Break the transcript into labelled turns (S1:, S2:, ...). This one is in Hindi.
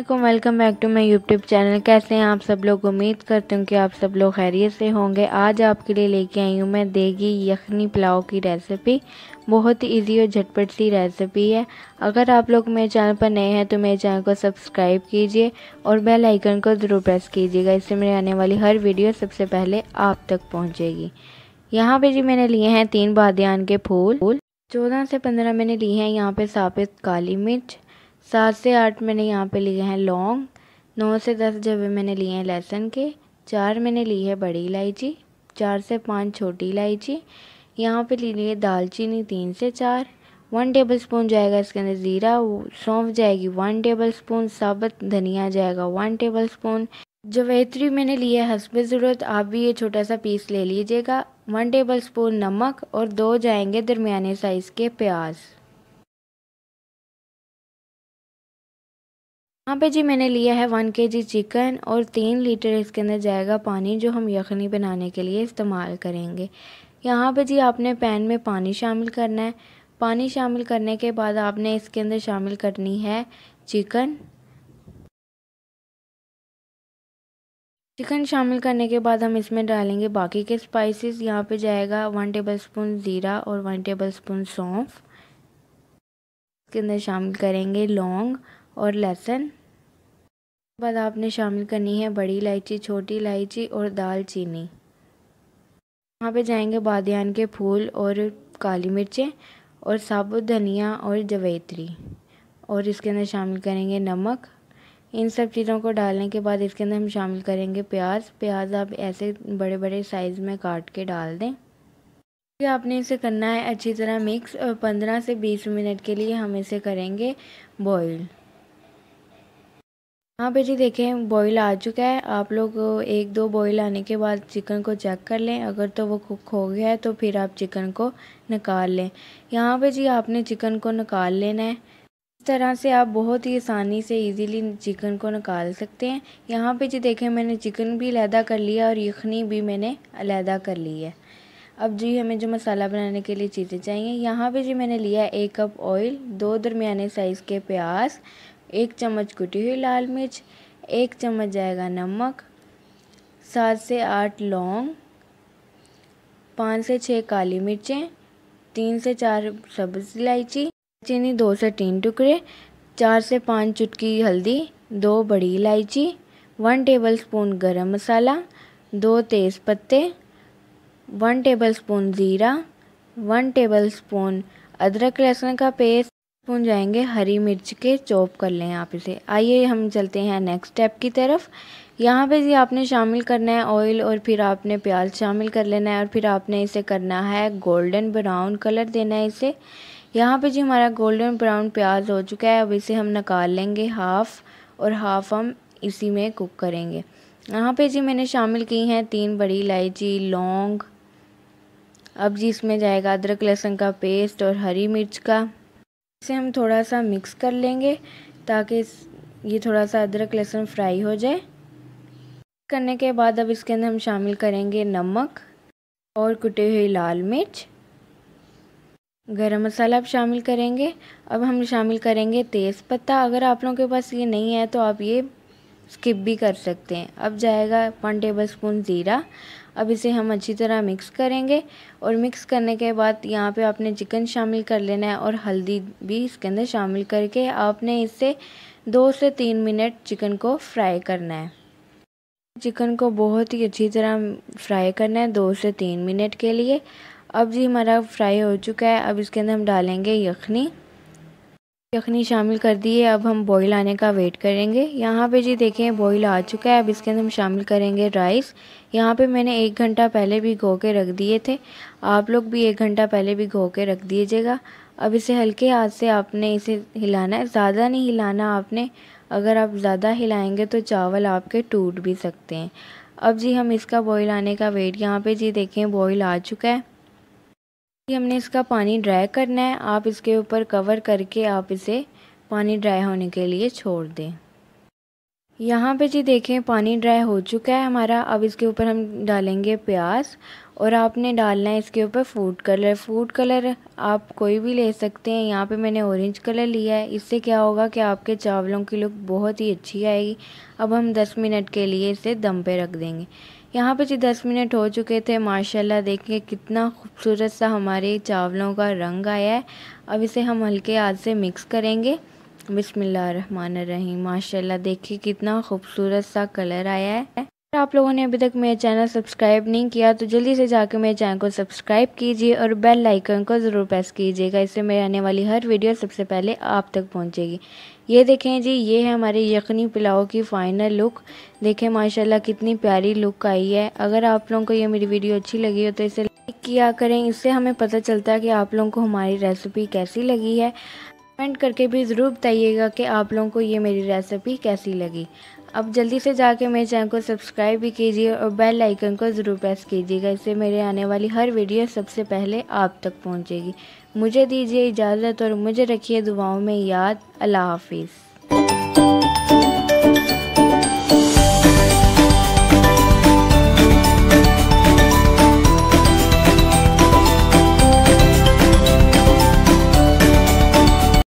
S1: welcome back to my YouTube channel कैसे हैं आप सब लोग उम्मीद करती हूँ कि आप सब लोग खैरियत से होंगे आज आपके लिए लेके आई हूँ मैं देगी यखनी पुलाव की रेसिपी बहुत ही ईजी और झटपट सी रेसिपी है अगर आप लोग मेरे चैनल पर नए हैं तो मेरे चैनल को सब्सक्राइब कीजिए और बेल आइकन को ज़रूर प्रेस कीजिएगा इससे मेरे आने वाली हर वीडियो सबसे पहले आप तक पहुँचेगी यहाँ पर जी मैंने लिए हैं तीन बादियान के फूल चौदह से पंद्रह मैंने लिए हैं यहाँ पर साबित काली मिर्च सात से आठ मैंने यहाँ पे लिए हैं लौंग नौ से दस जब मैंने लिए हैं लहसुन के चार मैंने ली है बड़ी इलायची चार से पाँच छोटी इलायची यहाँ पे ली लिए दालचीनी तीन से चार वन टेबल स्पून जाएगा इसके अंदर ज़ीरा सौंफ जाएगी वन टेबल स्पून साबुत धनिया जाएगा वन टेबल स्पून जवेत्री मैंने लिए है हसब ज़रूरत आप भी ये छोटा सा पीस ले लीजिएगा वन टेबल स्पून नमक और दो जाएंगे दरमिया साइज़ के प्याज यहाँ पे जी मैंने लिया है वन के जी चिकन और तीन लीटर इसके अंदर जाएगा पानी जो हम यखनी बनाने के लिए इस्तेमाल करेंगे यहाँ पे जी आपने पैन में पानी शामिल करना है पानी शामिल करने के बाद आपने इसके अंदर शामिल करनी है चिकन चिकन शामिल करने के बाद हम इसमें डालेंगे बाकी के स्पाइसेस यहाँ पे जाएगा वन टेबलस्पून ज़ीरा और वन टेबलस्पून सौंफ इसके अंदर शामिल करेंगे लौंग और लहसुन बाद आपने शामिल करनी है बड़ी इलायची छोटी इलायची और दालचीनी वहाँ पे जाएंगे बादियान के फूल और काली मिर्चें और साबुत धनिया और जवेत्री और इसके अंदर शामिल करेंगे नमक इन सब चीज़ों को डालने के बाद इसके अंदर हम शामिल करेंगे प्याज प्याज आप ऐसे बड़े बड़े साइज़ में काट के डाल दें फिर आपने इसे करना है अच्छी तरह मिक्स और पंद्रह से बीस मिनट के लिए हम इसे करेंगे बॉईल यहाँ पे जी देखें बॉईल आ चुका है आप लोग एक दो बॉईल आने के बाद चिकन को चेक कर लें अगर तो वो कुक हो गया है तो फिर आप चिकन को निकाल लें यहाँ पे जी आपने चिकन को निकाल लेना है इस तरह से आप बहुत ही आसानी से इजीली चिकन को निकाल सकते हैं यहाँ पे जी देखें मैंने चिकन भी अलहदा कर लिया और यखनी भी मैंने अलहदा कर ली है अब जी हमें जो मसाला बनाने के लिए चीज़ें चाहिए यहाँ पे जी मैंने लिया एक कप ऑयल दो दरमियाने साइज़ के प्याज एक चम्मच कुटी हुई लाल मिर्च एक चम्मच जाएगा नमक सात से आठ लौंग पाँच से छः काली मिर्चें तीन से चार सब्ज इलायची चीनी दो से तीन टुकड़े चार से पाँच चुटकी हल्दी दो बड़ी इलायची वन टेबल स्पून गर्म मसाला दो तेज़ पत्ते वन टेबल स्पून ज़ीरा वन टेबल स्पून अदरक लहसुन का पेस्ट स्पून जाएंगे हरी मिर्च के चॉप कर लें आप इसे आइए हम चलते हैं नेक्स्ट स्टेप की तरफ यहाँ पे जी आपने शामिल करना है ऑयल और फिर आपने प्याज शामिल कर लेना है और फिर आपने इसे करना है गोल्डन ब्राउन कलर देना है इसे यहाँ पे जी हमारा गोल्डन ब्राउन प्याज हो चुका है अब इसे हम निकाल लेंगे हाफ़ और हाफ़ हम इसी में कुक करेंगे यहाँ पे जी मैंने शामिल की हैं तीन बड़ी इलायची लौंग अब जी इसमें जाएगा अदरक लहसुन का पेस्ट और हरी मिर्च का इसे हम थोड़ा सा मिक्स कर लेंगे ताकि ये थोड़ा सा अदरक लहसुन फ्राई हो जाए करने के बाद अब इसके अंदर हम शामिल करेंगे नमक और कुटे हुए लाल मिर्च गरम मसाला आप शामिल करेंगे अब हम शामिल करेंगे तेज़ पत्ता अगर आप लोगों के पास ये नहीं है तो आप ये स्किप भी कर सकते हैं अब जाएगा वन टेबल स्पून ज़ीरा अब इसे हम अच्छी तरह मिक्स करेंगे और मिक्स करने के बाद यहाँ पे आपने चिकन शामिल कर लेना है और हल्दी भी इसके अंदर शामिल करके आपने इसे दो से तीन मिनट चिकन को फ्राई करना है चिकन को बहुत ही अच्छी तरह फ्राई करना है दो से तीन मिनट के लिए अब जी हमारा फ्राई हो चुका है अब इसके अंदर हम डालेंगे यखनी यखनी शामिल कर दी है अब हम बॉईल आने का वेट करेंगे यहाँ पे जी देखें बॉईल आ चुका है अब इसके अंदर हम शामिल करेंगे राइस यहाँ पे मैंने एक घंटा पहले भी घो के रख दिए थे आप लोग भी एक घंटा पहले भी घो के रख दीजिएगा अब इसे हल्के हाथ से आपने इसे हिलाना है ज़्यादा नहीं हिलाना आपने अगर आप ज़्यादा हिलाएँगे तो चावल आपके टूट भी सकते हैं अब जी हम इसका बॉयल आने का वेट यहाँ पर जी देखें बॉयल आ चुका है हमने इसका पानी ड्राई करना है आप इसके ऊपर कवर करके आप इसे पानी ड्राई होने के लिए छोड़ दें यहाँ पे जी देखें पानी ड्राई हो चुका है हमारा अब इसके ऊपर हम डालेंगे प्याज और आपने डालना है इसके ऊपर फूड कलर फूड कलर आप कोई भी ले सकते हैं यहाँ पे मैंने ऑरेंज कलर लिया है इससे क्या होगा कि आपके चावलों की लुक बहुत ही अच्छी आएगी अब हम 10 मिनट के लिए इसे दम पे रख देंगे यहाँ पे जी दस मिनट हो चुके थे माशाल्लाह देखिए कितना खूबसूरत सा हमारे चावलों का रंग आया है अब इसे हम हल्के हाथ से मिक्स करेंगे रहीम माशाल्लाह देखिए कितना खूबसूरत सा कलर आया है आप लोगों ने अभी तक मेरा चैनल सब्सक्राइब नहीं किया तो जल्दी से जाकर मेरे चैनल को सब्सक्राइब कीजिए और बेल आइकन को ज़रूर प्रेस कीजिएगा इससे मेरी आने वाली हर वीडियो सबसे पहले आप तक पहुंचेगी ये देखें जी ये है हमारे यखनी पुलाव की फ़ाइनल लुक देखें माशाल्लाह कितनी प्यारी लुक आई है अगर आप लोगों को ये मेरी वीडियो अच्छी लगी हो तो इसे लाइक किया करें इससे हमें पता चलता है कि आप लोगों को हमारी रेसिपी कैसी लगी है कमेंट करके भी ज़रूर बताइएगा कि आप लोगों को ये मेरी रेसिपी कैसी लगी अब जल्दी से जाके मेरे चैनल को सब्सक्राइब भी कीजिए और बेल आइकन को ज़रूर प्रेस कीजिएगा इससे मेरे आने वाली हर वीडियो सबसे पहले आप तक पहुँचेगी मुझे दीजिए इजाज़त और मुझे रखिए दुआओं में याद अल्लाह हाफिज़